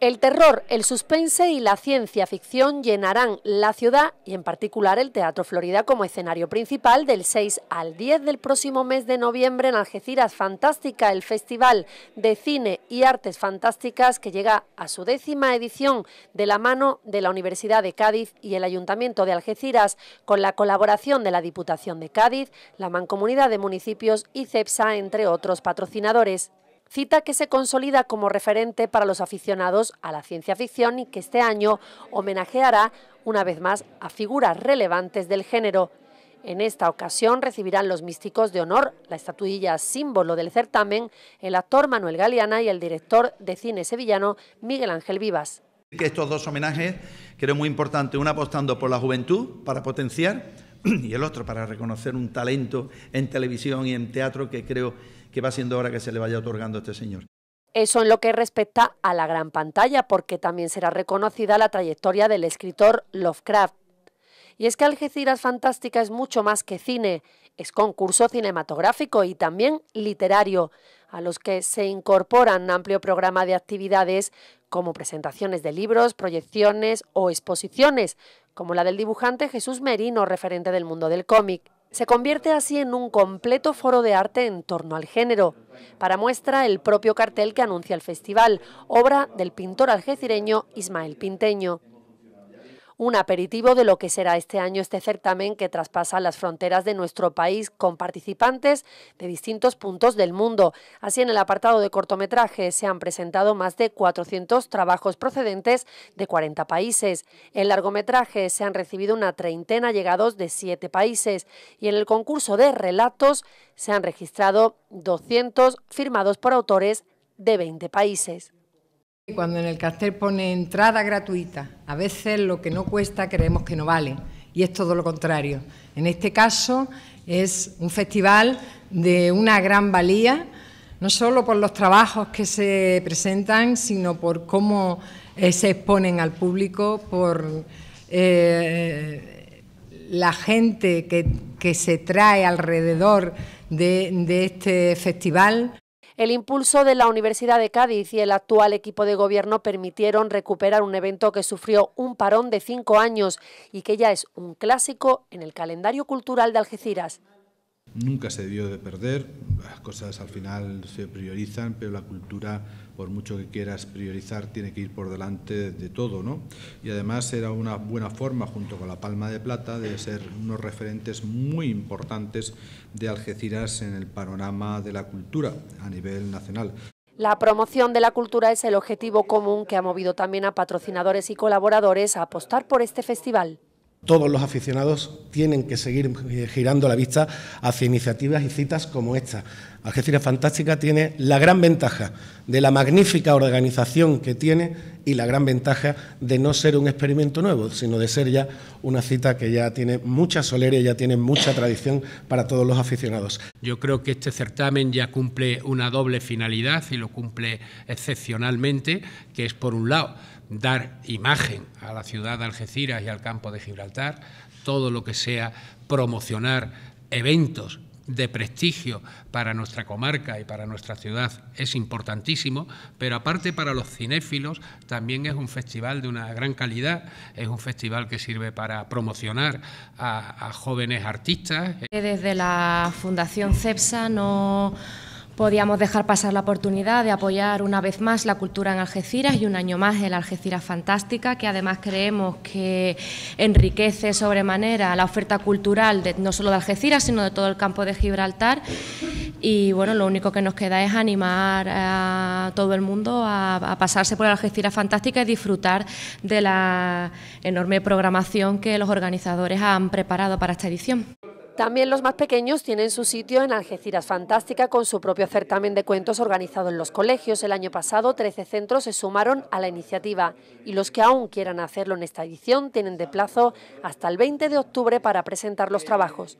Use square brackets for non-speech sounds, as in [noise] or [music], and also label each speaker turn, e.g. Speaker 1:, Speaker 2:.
Speaker 1: El terror, el suspense y la ciencia ficción llenarán la ciudad y en particular el Teatro Florida como escenario principal del 6 al 10 del próximo mes de noviembre en Algeciras Fantástica, el Festival de Cine y Artes Fantásticas que llega a su décima edición de la mano de la Universidad de Cádiz y el Ayuntamiento de Algeciras con la colaboración de la Diputación de Cádiz, la Mancomunidad de Municipios y CEPSA, entre otros patrocinadores cita que se consolida como referente para los aficionados a la ciencia ficción y que este año homenajeará una vez más a figuras relevantes del género. En esta ocasión recibirán los místicos de honor la estatuilla símbolo del certamen, el actor Manuel Galeana y el director de cine sevillano Miguel Ángel Vivas.
Speaker 2: Estos dos homenajes creo muy importante, uno apostando por la juventud para potenciar [clears throat] y el otro para reconocer un talento en televisión y en teatro que creo que va siendo hora que se le vaya otorgando a este señor.
Speaker 1: Eso en lo que respecta a la gran pantalla, porque también será reconocida la trayectoria del escritor Lovecraft. Y es que Algeciras Fantástica es mucho más que cine, es concurso cinematográfico y también literario, a los que se incorporan un amplio programa de actividades como presentaciones de libros, proyecciones o exposiciones, como la del dibujante Jesús Merino, referente del mundo del cómic. Se convierte así en un completo foro de arte en torno al género. Para muestra, el propio cartel que anuncia el festival, obra del pintor algecireño Ismael Pinteño un aperitivo de lo que será este año este certamen que traspasa las fronteras de nuestro país con participantes de distintos puntos del mundo. Así, en el apartado de cortometraje se han presentado más de 400 trabajos procedentes de 40 países. En largometraje se han recibido una treintena llegados de 7 países y en el concurso de relatos se han registrado 200 firmados por autores de 20 países. Cuando en el cartel pone entrada gratuita, a veces lo que no cuesta creemos que no vale y es todo lo contrario. En este caso es un festival de una gran valía, no solo por los trabajos que se presentan, sino por cómo eh, se exponen al público, por eh, la gente que, se trae alrededor de este festival. El impulso de la Universidad de Cádiz y el actual equipo de gobierno permitieron recuperar un evento que sufrió un parón de cinco años y que ya es un clásico en el calendario cultural de Algeciras
Speaker 2: nunca se debió de perder. Las cosas al final se priorizan, pero la cultura, por mucho que quieras priorizar, tiene que ir por delante de todo, ¿no? Y además era una buena forma, junto con la Palma de Plata, de ser unos referentes muy importantes de Algeciras en el panorama de la cultura a nivel nacional.
Speaker 1: La promoción de la cultura es el objetivo común que ha movido también a patrocinadores y colaboradores a apostar por este festival.
Speaker 2: Todos los aficionados tienen que seguir eh, girando la vista hacia iniciativas y citas como esta. Algeciras Fantástica tiene la gran ventaja de la magnífica organización que tiene y la gran ventaja de no ser un experimento nuevo, sino de ser ya una cita que ya tiene mucha solería, ya tiene mucha tradición para todos los aficionados. Yo creo que este certamen ya cumple una doble finalidad y lo cumple excepcionalmente, que es por un lado dar imagen a la ciudad de Algeciras y al campo de Gibraltar, todo lo que sea promocionar eventos de prestigio para nuestra comarca y para nuestra ciudad es importantísimo, pero aparte para los cinéfilos también es un festival de una gran calidad, es un festival que sirve para promocionar a, jóvenes artistas.
Speaker 1: Desde la Fundación CEPSA no podíamos dejar pasar la oportunidad de apoyar una vez más la cultura en Algeciras y un año más el Algeciras Fantástica, que además creemos que enriquece sobremanera la oferta cultural no solo de Algeciras, sino de todo el campo de Gibraltar. Y bueno, lo único que nos queda es animar a todo el mundo a, pasarse por Algeciras Fantástica y disfrutar de la enorme programación que los organizadores han preparado para esta edición. También los más pequeños tienen su sitio en Algeciras Fantástica con su propio certamen de cuentos organizado en los colegios. El año pasado 13 centros se sumaron a la iniciativa y los que aún quieran hacerlo en esta edición tienen de plazo hasta el 20 de octubre para presentar los trabajos.